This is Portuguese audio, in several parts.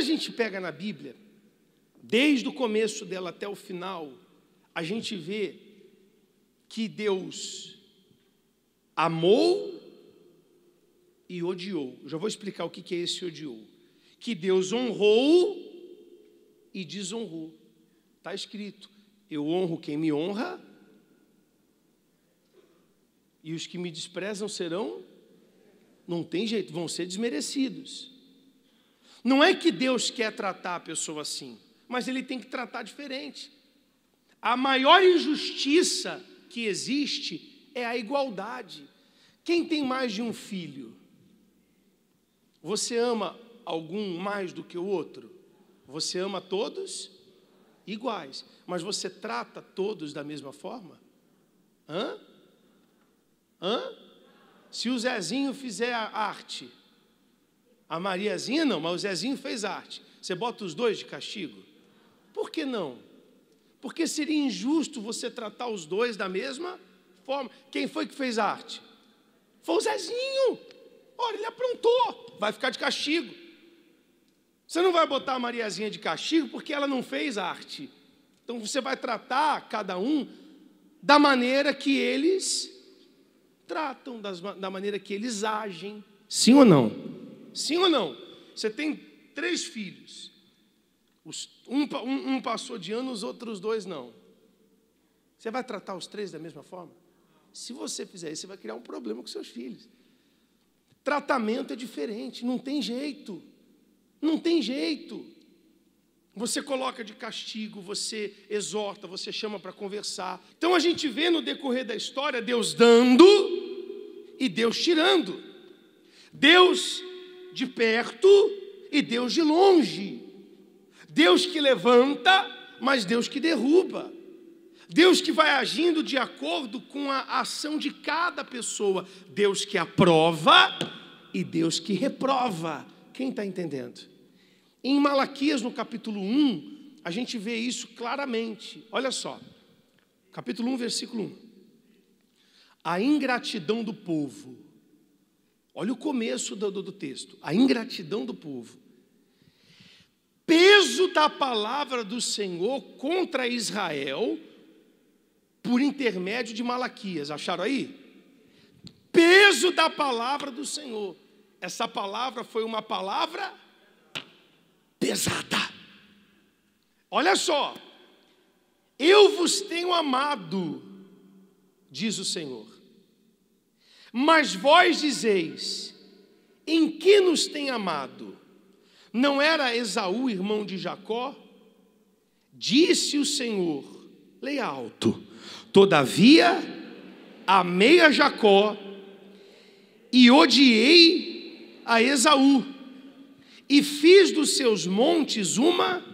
a gente pega na Bíblia, desde o começo dela até o final, a gente vê que Deus amou e odiou. já vou explicar o que é esse odiou. Que Deus honrou e desonrou. Está escrito: Eu honro quem me honra, e os que me desprezam serão, não tem jeito, vão ser desmerecidos. Não é que Deus quer tratar a pessoa assim, mas ele tem que tratar diferente. A maior injustiça que existe é a igualdade. Quem tem mais de um filho? Você ama algum mais do que o outro? Você ama todos iguais, mas você trata todos da mesma forma? Hã? Hã? Se o Zezinho fizer a arte, a Mariazinha não, mas o Zezinho fez arte. Você bota os dois de castigo? Por que não? Porque seria injusto você tratar os dois da mesma forma. Quem foi que fez arte? Foi o Zezinho. Olha, ele aprontou, vai ficar de castigo. Você não vai botar a Mariazinha de castigo porque ela não fez arte. Então você vai tratar cada um da maneira que eles tratam, das, da maneira que eles agem. Sim ou não? Sim ou não? Você tem três filhos. Um, um, um passou de ano, os outros dois não. Você vai tratar os três da mesma forma? Se você fizer isso, você vai criar um problema com seus filhos. Tratamento é diferente, não tem jeito. Não tem jeito. Você coloca de castigo, você exorta, você chama para conversar. Então a gente vê no decorrer da história Deus dando e Deus tirando. Deus de perto e Deus de longe. Deus que levanta, mas Deus que derruba. Deus que vai agindo de acordo com a ação de cada pessoa. Deus que aprova e Deus que reprova. Quem está entendendo? Em Malaquias, no capítulo 1, a gente vê isso claramente. Olha só, capítulo 1, versículo 1. A ingratidão do povo Olha o começo do, do, texto: a ingratidão do povo. Peso da palavra do Senhor contra Israel por intermédio de Malaquias. Acharam aí? Peso da palavra do Senhor. Essa palavra foi uma palavra pesada. Olha só, eu vos tenho amado, diz o Senhor. Mas vós dizeis: em que nos tem amado? Não era Esaú irmão de Jacó? Disse o Senhor: leia alto, todavia amei a Jacó e odiei a Esaú, e fiz dos seus montes uma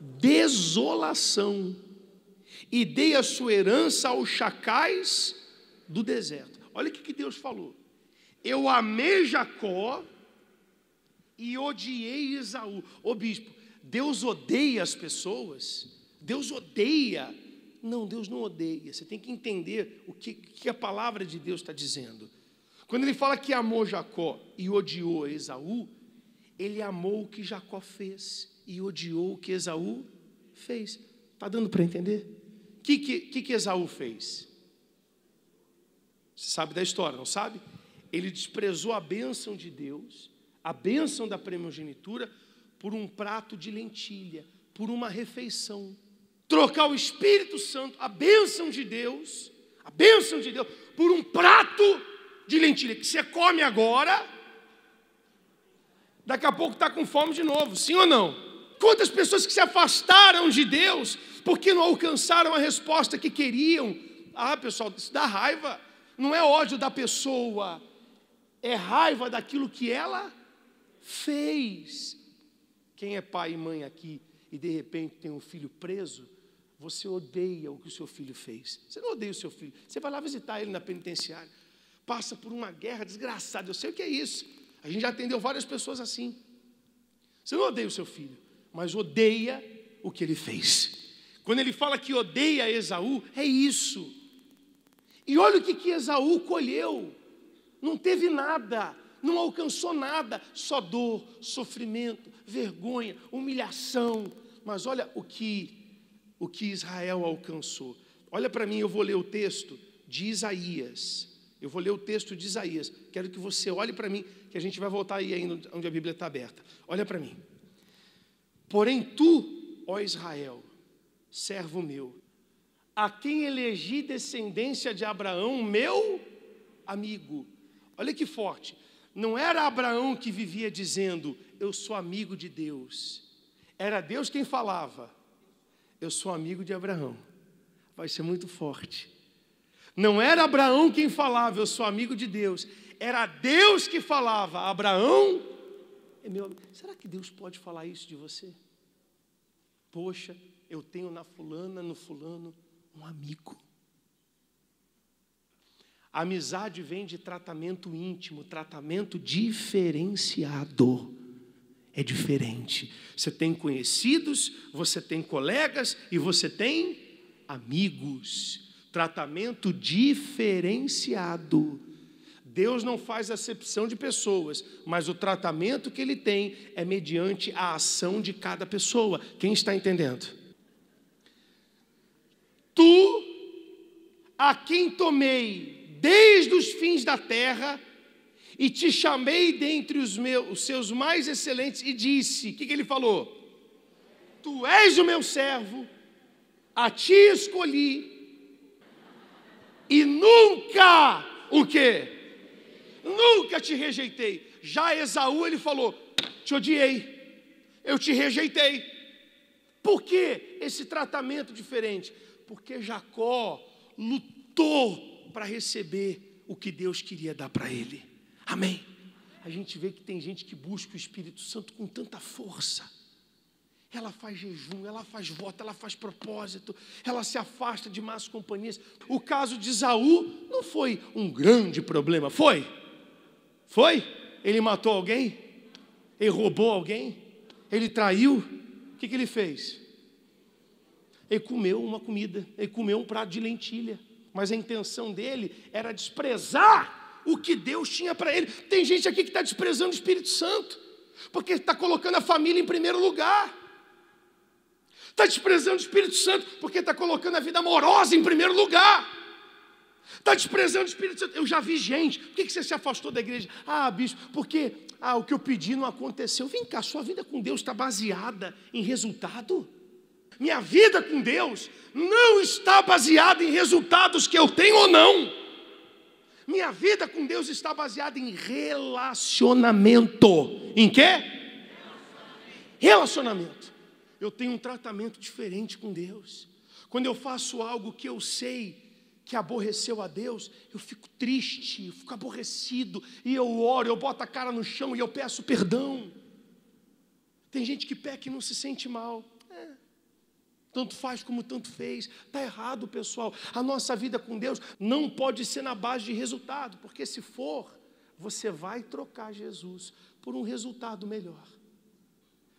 desolação, e dei a sua herança aos chacais do deserto. Olha o que Deus falou. Eu amei Jacó e odiei Esaú. Ô bispo, Deus odeia as pessoas? Deus odeia. Não, Deus não odeia. Você tem que entender o que, que a palavra de Deus está dizendo. Quando ele fala que amou Jacó e odiou Esaú, ele amou o que Jacó fez e odiou o que Esaú fez. Está dando para entender? O que, que, que, que Esaú fez? Você sabe da história, não sabe? Ele desprezou a bênção de Deus, a bênção da primogenitura, por um prato de lentilha, por uma refeição. Trocar o Espírito Santo, a bênção de Deus, a bênção de Deus, por um prato de lentilha que você come agora, daqui a pouco está com fome de novo, sim ou não? Quantas pessoas que se afastaram de Deus porque não alcançaram a resposta que queriam? Ah, pessoal, isso dá raiva. Não é ódio da pessoa, é raiva daquilo que ela fez. Quem é pai e mãe aqui e de repente tem um filho preso, você odeia o que o seu filho fez. Você não odeia o seu filho. Você vai lá visitar ele na penitenciária. Passa por uma guerra desgraçada. Eu sei o que é isso. A gente já atendeu várias pessoas assim. Você não odeia o seu filho, mas odeia o que ele fez. Quando ele fala que odeia Esaú, é isso. E olha o que, que Esaú colheu: não teve nada, não alcançou nada, só dor, sofrimento, vergonha, humilhação. Mas olha o que o que Israel alcançou. Olha para mim, eu vou ler o texto de Isaías. Eu vou ler o texto de Isaías. Quero que você olhe para mim, que a gente vai voltar aí ainda onde a Bíblia está aberta. Olha para mim. Porém, tu, ó Israel, servo meu, a quem elegi descendência de Abraão, meu amigo. Olha que forte. Não era Abraão que vivia dizendo, eu sou amigo de Deus. Era Deus quem falava, eu sou amigo de Abraão. Vai ser muito forte. Não era Abraão quem falava, eu sou amigo de Deus. Era Deus que falava, Abraão é meu amigo. Será que Deus pode falar isso de você? Poxa, eu tenho na fulana, no fulano um amigo. A amizade vem de tratamento íntimo, tratamento diferenciado. É diferente. Você tem conhecidos, você tem colegas e você tem amigos. Tratamento diferenciado. Deus não faz acepção de pessoas, mas o tratamento que ele tem é mediante a ação de cada pessoa. Quem está entendendo? Tu, a quem tomei desde os fins da terra, e te chamei dentre os meus os seus mais excelentes, e disse: O que, que ele falou? Tu és o meu servo, a ti escolhi, e nunca o quê? Nunca te rejeitei. Já Esaú ele falou: Te odiei, eu te rejeitei. Por que esse tratamento diferente? Porque Jacó lutou para receber o que Deus queria dar para ele. Amém. A gente vê que tem gente que busca o Espírito Santo com tanta força. Ela faz jejum, ela faz voto, ela faz propósito, ela se afasta de más companhias. O caso de Isaú não foi um grande problema, foi? Foi? Ele matou alguém? Ele roubou alguém? Ele traiu? O que, que ele fez? Ele comeu uma comida, ele comeu um prato de lentilha. Mas a intenção dele era desprezar o que Deus tinha para ele. Tem gente aqui que está desprezando o Espírito Santo, porque está colocando a família em primeiro lugar. Está desprezando o Espírito Santo, porque está colocando a vida amorosa em primeiro lugar. Está desprezando o Espírito Santo. Eu já vi gente. Por que você se afastou da igreja? Ah, bicho, porque ah, o que eu pedi não aconteceu. Vem cá, sua vida com Deus está baseada em resultado? Minha vida com Deus não está baseada em resultados que eu tenho ou não. Minha vida com Deus está baseada em relacionamento. Em quê? Relacionamento. Eu tenho um tratamento diferente com Deus. Quando eu faço algo que eu sei que aborreceu a Deus, eu fico triste, eu fico aborrecido, e eu oro, eu boto a cara no chão e eu peço perdão. Tem gente que peca e não se sente mal tanto faz como tanto fez. Está errado, pessoal. A nossa vida com Deus não pode ser na base de resultado, porque se for, você vai trocar Jesus por um resultado melhor.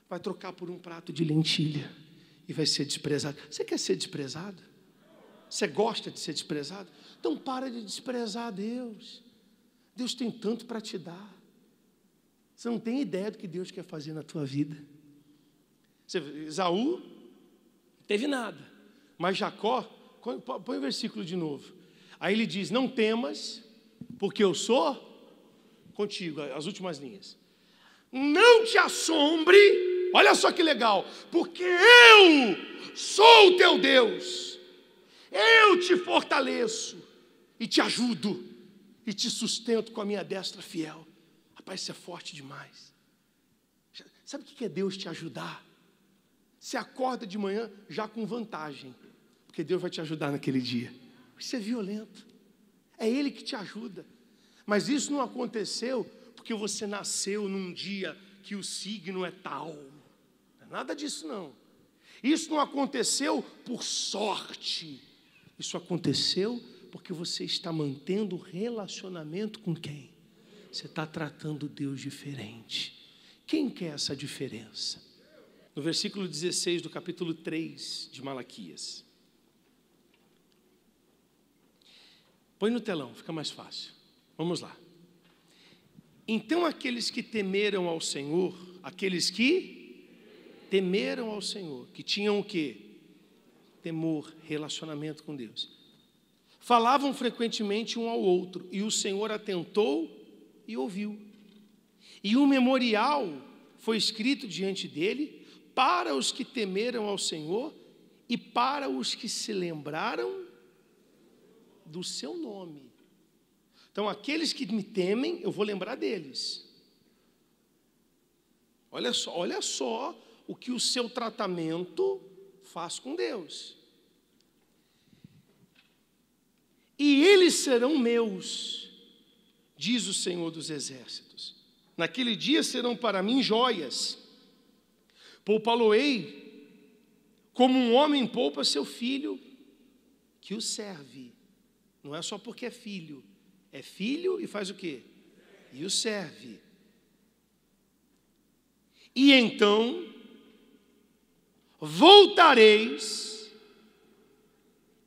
Vai trocar por um prato de lentilha e vai ser desprezado. Você quer ser desprezado? Você gosta de ser desprezado? Então para de desprezar Deus. Deus tem tanto para te dar. Você não tem ideia do que Deus quer fazer na tua vida. Você, Esaú Teve nada. Mas Jacó, põe o versículo de novo. Aí ele diz: Não temas, porque eu sou contigo. As últimas linhas. Não te assombre, olha só que legal, porque eu sou o teu Deus. Eu te fortaleço e te ajudo e te sustento com a minha destra fiel. Rapaz, isso é forte demais. Sabe o que é Deus te ajudar? Você acorda de manhã já com vantagem, porque Deus vai te ajudar naquele dia. Isso é violento. É Ele que te ajuda. Mas isso não aconteceu porque você nasceu num dia que o signo é tal. É nada disso, não. Isso não aconteceu por sorte. Isso aconteceu porque você está mantendo relacionamento com quem? Você está tratando Deus diferente. Quem quer essa diferença? no versículo 16 do capítulo 3 de Malaquias. Põe no telão, fica mais fácil. Vamos lá. Então aqueles que temeram ao Senhor, aqueles que temeram ao Senhor, que tinham o quê? Temor, relacionamento com Deus. Falavam frequentemente um ao outro, e o Senhor atentou e ouviu. E um memorial foi escrito diante dele para os que temeram ao Senhor e para os que se lembraram do seu nome. Então, aqueles que me temem, eu vou lembrar deles. Olha só, olha só o que o seu tratamento faz com Deus. E eles serão meus, diz o Senhor dos Exércitos. Naquele dia serão para mim joias Poupá-lo-ei, como um homem poupa seu filho que o serve. Não é só porque é filho, é filho e faz o quê? E o serve. E então voltareis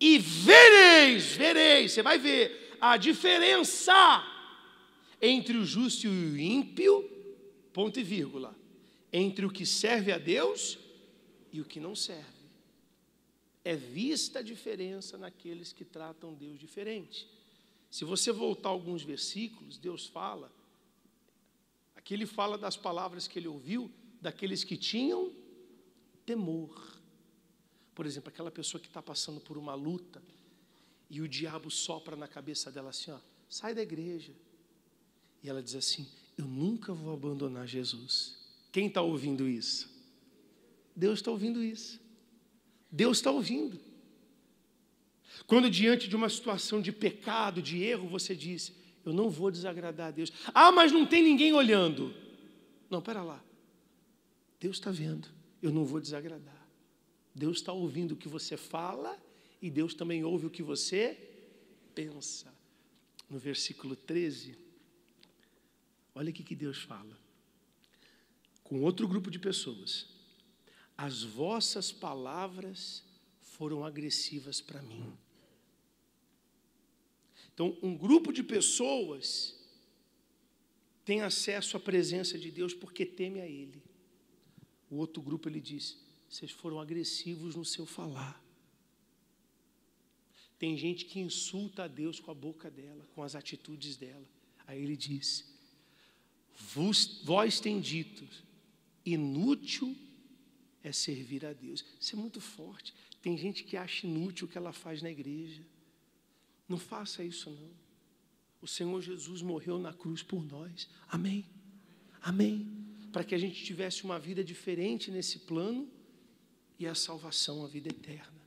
e vereis, vereis, você vai ver a diferença entre o justo e o ímpio, ponto e vírgula entre o que serve a Deus e o que não serve. É vista a diferença naqueles que tratam Deus diferente. Se você voltar alguns versículos, Deus fala, aqui ele fala das palavras que ele ouviu daqueles que tinham temor. Por exemplo, aquela pessoa que está passando por uma luta e o diabo sopra na cabeça dela assim: ó, sai da igreja. E ela diz assim: eu nunca vou abandonar Jesus. Quem está ouvindo isso? Deus está ouvindo isso. Deus está ouvindo. Quando diante de uma situação de pecado, de erro, você diz: Eu não vou desagradar a Deus. Ah, mas não tem ninguém olhando. Não, para lá. Deus está vendo. Eu não vou desagradar. Deus está ouvindo o que você fala e Deus também ouve o que você pensa. No versículo 13, olha o que Deus fala com outro grupo de pessoas. As vossas palavras foram agressivas para mim. Então, um grupo de pessoas tem acesso à presença de Deus porque teme a Ele. O outro grupo, ele diz: vocês foram agressivos no seu falar. Tem gente que insulta a Deus com a boca dela, com as atitudes dela. Aí ele diz: Vós tem dito, Inútil é servir a Deus. Isso é muito forte. Tem gente que acha inútil o que ela faz na igreja. Não faça isso, não. O Senhor Jesus morreu na cruz por nós. Amém. Amém. Para que a gente tivesse uma vida diferente nesse plano e a salvação, a vida eterna.